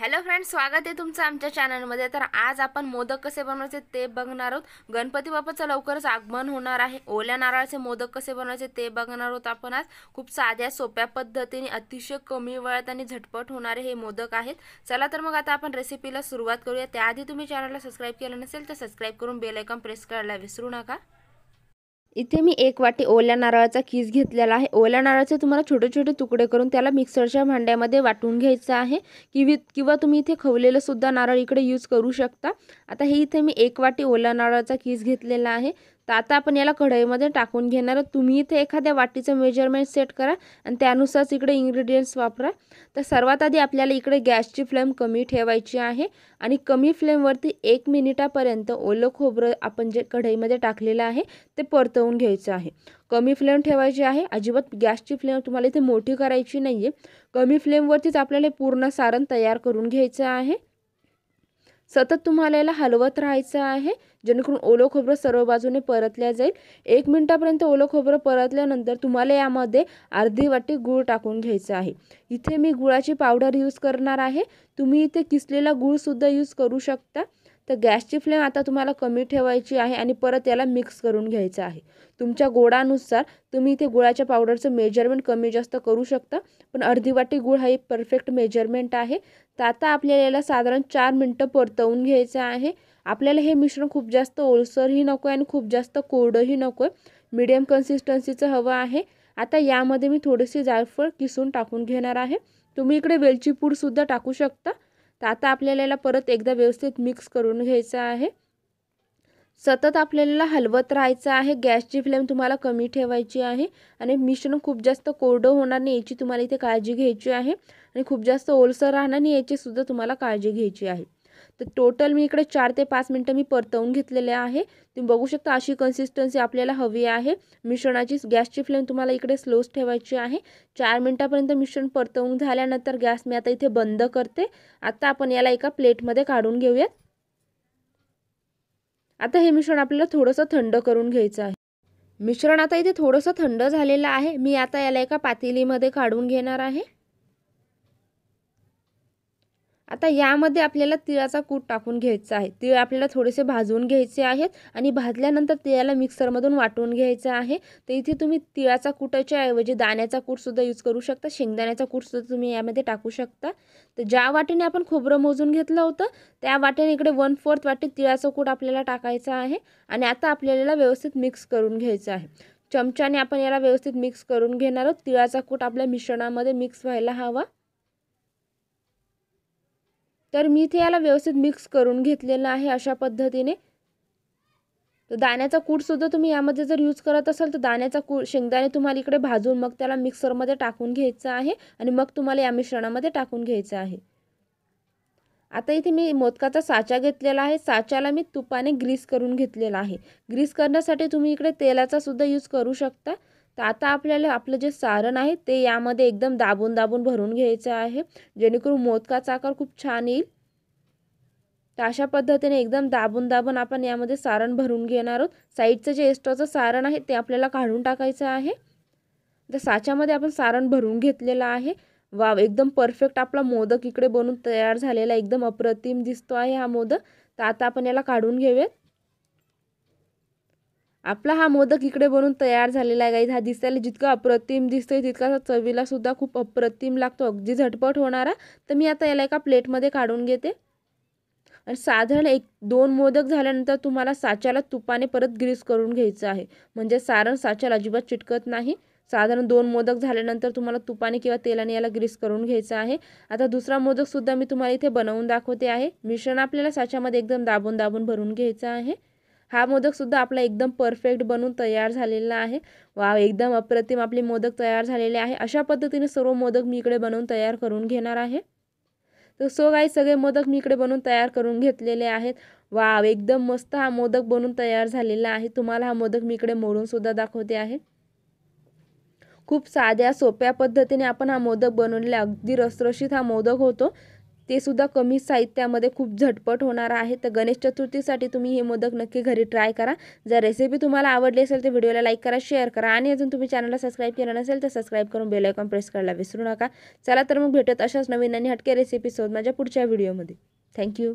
hello friends स्वागत आहे तुमचं आमच्या चॅनलमध्ये तर आज आपण मोदक कसे बनवायचे ते बघणार आहोत गणपती बाप्पाचं लवकरच आगमन होणार आहे ओल्या नारळाचे मोदक कसे बनवायचे ते बघणार आहोत आपण आज खूप साध्या सोप्या पद्धतीने अतिशय कमी वेळात आणि झटपट होणारे हे मोदक आहेत चला तर मग आता आपण रेसिपीला सुरुवात करूया त्याआधी तुम्ही चॅनलला सबस्क्राईब केलं नसेल तर सबस्क्राईब करून बेलायकॉन प्रेस करायला विसरू नका इथे मी एक वाटी ओल्या नारळाचा किस घेतलेला आहे ओल्या नारळाचे तुम्हाला छोटे छोटे तुकडे करून त्याला मिक्सरच्या भांड्यामध्ये वाटून घ्यायचं आहे किवी किंवा तुम्ही इथे खवलेलं सुद्धा नारळ इकडे यूज करू शकता आता हे इथे मी एक वाटी ओल्या नारळाचा किस घेतलेला आहे तर आता आपण याला कढईमध्ये टाकून घेणार तुम्ही इथे एखाद्या वाटीचं मेजरमेंट सेट करा आणि त्यानुसारच इकडे इन्ग्रेडियंट्स वापरा तर सर्वात आधी आपल्याला इकडे गॅसची फ्लेम कमी ठेवायची आहे आणि कमी फ्लेमवरती एक मिनिटापर्यंत ओलं खोबरं आपण जे कढईमध्ये टाकलेलं आहे ते परतवून घ्यायचं आहे कमी फ्लेम ठेवायची आहे अजिबात गॅसची फ्लेम तुम्हाला इथे मोठी करायची नाही आहे कमी फ्लेमवरतीच आपल्याला पूर्ण सारण तयार करून घ्यायचं आहे सतत तुम्हाला याला हलवत राहायचं आहे जेणेकरून ओलं खोबरं सर्व बाजूने परतल्या जाईल एक मिनटापर्यंत ओलं खोबरं परतल्यानंतर तुम्हाला यामध्ये अर्धी वाटी गूळ टाकून घ्यायचं आहे इथे मी गुळाची पावडर यूज करणार आहे तुम्ही इथे किसलेला गूळसुद्धा यूज करू शकता तर गॅसची फ्लेम आता तुम्हाला कमी ठेवायची आहे आणि परत याला मिक्स करून घ्यायचं आहे तुमच्या गोडानुसार तुम्ही इथे गुळाच्या पावडरचं मेजरमेंट कमी जास्त करू शकता पण अर्धी वाटी गुळ हा एक परफेक्ट मेजरमेंट आहे तर आता आपल्याला याला साधारण चार मिनटं परतवून घ्यायचं आहे आपल्याला हे मिश्रण खूप जास्त ओलसरही नको आहे आणि खूप जास्त कोरडंही नको आहे मीडियम कन्सिस्टन्सीचं हवं आहे आता यामध्ये मी थोडेसे जायफळ किसून टाकून घेणार आहे तुम्ही इकडे वेलची टाकू शकता तर आता आपल्याला याला परत एकदा व्यवस्थित मिक्स करून घ्यायचं आहे सतत आपल्याला हलवत राहायचं आहे गॅसची फ्लेम तुम्हाला कमी ठेवायची आहे आणि मिश्रण खूप जास्त कोरडं होणार नाही याची तुम्हाला इथे काळजी घ्यायची आहे आणि खूप जास्त ओलसर राहणार नाही याचीसुद्धा तुम्हाला काळजी घ्यायची आहे तर टोटल मी इकडे चार ते पाच मिनटं मी परतवून घेतलेले आहे तुम्ही बघू शकता अशी कन्सिस्टन्सी आपल्याला हवी आहे मिश्रणाची गॅसची फ्लेम तुम्हाला इकडे स्लोच ठेवायची आहे चार मिनटापर्यंत मिश्रण परतवून झाल्यानंतर गॅस मी आता इथे बंद करते आता आपण याला एका प्लेटमध्ये काढून घेऊयात आता हे मिश्रण आपल्याला थोडंसं थंड करून घ्यायचं आहे मिश्रण आता इथे थोडंसं थंड झालेलं आहे मी आता याला एका पातेलीमध्ये काढून घेणार आहे आता यामध्ये आपल्याला तिळाचा कूट टाकून घ्यायचा आहे तिळ आपल्याला थोडेसे भाजून घ्यायचे आहेत आणि भाजल्यानंतर तिळाला मिक्सरमधून वाटून घ्यायचं आहे तर इथे तुम्ही तिळाचा कुटाच्या ऐवजी दाण्याचा कूटसुद्धा यूज करू शकता शेंगदाण्याचा कूटसुद्धा तुम्ही यामध्ये टाकू शकता तर ज्या वाटेने आपण खोबरं मोजून घेतलं होतं त्या वाटेने इकडे वन फोर्थ वाटी तिळाचा कूट आपल्याला टाकायचा आहे आणि आता आपल्याला व्यवस्थित मिक्स करून घ्यायचं आहे चमच्याने आपण याला व्यवस्थित मिक्स करून घेणार आहोत तिळाचा कूट आपल्या मिश्रणामध्ये मिक्स व्हायला हवा तर मी इथे याला व्यवस्थित मिक्स करून घेतलेलं आहे अशा पद्धतीने तर दाण्याचा कूटसुद्धा तुम्ही यामध्ये जर यूज करत असाल तर दाण्याचा कूट शेंगदाणे तुम्हाला इकडे भाजून मग त्याला मिक्सरमध्ये टाकून घ्यायचं आहे आणि मग तुम्हाला या मिश्रणामध्ये टाकून घ्यायचं आहे आता इथे मी मोदकाचा साचा घेतलेला आहे साच्याला मी तुपाने ग्रीस करून घेतलेला आहे ग्रीस करण्यासाठी तुम्ही इकडे तेलाचा सुद्धा यूज करू शकता तर आता आपल्याला आपलं जे सारण आहे ते यामध्ये एकदम दाबून दाबून भरून घ्यायचं आहे जेणेकरून मोदकाचा आकार खूप छान येईल तर अशा पद्धतीने एकदम दाबून दाबून आपण यामध्ये सारण भरून घेणार आहोत साईडचं जे एक्स्ट्राचं सारण आहे ते आपल्याला काढून टाकायचं आहे तर साच्यामध्ये आपण सारण भरून घेतलेलं आहे वा एकदम परफेक्ट आपला मोदक इकडे बनून तयार झालेला एकदम अप्रतिम दिसतो आहे हा मोदक तर आता आपण याला काढून घेऊयात आपला हा मोदक इकडे बनून तयार झालेला आहे गाईज हा दिसायला जितका अप्रतिम दिसतोय तितका चवीला सुद्धा खूप अप्रतिम लागतो अगदी झटपट होणारा तर मी आता याला एका प्लेटमध्ये काढून घेते आणि साधारण एक दोन मोदक झाल्यानंतर तुम्हाला साच्याला तुपाने परत ग्रीस करून घ्यायचं आहे म्हणजे सारण साच्याला अजिबात चिटकत नाही साधारण दोन मोदक झाल्यानंतर तुम्हाला तुपाने किंवा तेलाने याला ग्रीस करून घ्यायचं आहे आता दुसरा मोदकसुद्धा मी तुम्हाला इथे बनवून दाखवते आहे मिश्रण आपल्याला साच्यामध्ये एकदम दाबून दाबून भरून घ्यायचं आहे हा मोदक सुद्धा आपला एकदम परफेक्ट बनून तयार झालेला आहे वा एकदम अप्रतिम आपले मोदक तयार झालेले आहे अशा पद्धतीने सर्व मोदक मी इकडे बनवून तयार करून घेणार आहे तर सो काही सगळे मोदक मी इकडे बनवून तयार करून घेतलेले आहेत वा एकदम मस्त हा मोदक बनून तयार झालेला आहे तुम्हाला हा मोदक मी इकडे मोडून सुद्धा दाखवते आहे खूप साध्या सोप्या पद्धतीने आपण हा मोदक बनवलेला अगदी रसरशीत हा मोदक होतो ते सुद्धा कमी साहित्यामध्ये खूप झटपट होणार आहे तर गणेश चतुर्थीसाठी तुम्ही हे मोदक नक्की घरी ट्राय करा जर रेसिपी तुम्हाला आवडली असेल तर व्हिडिओला लाईक करा शेअर करा आणि अजून तुम्ही चॅनलला सबस्क्राईब केलं नसेल तर सबस्क्राईब करून बेलायकॉन प्रेस करायला विसरू नका चला तर मग भेटत अशाच नवीन आणि हटके रेसिपीसोबत माझ्या पुढच्या व्हिडिओमध्ये थँक्यू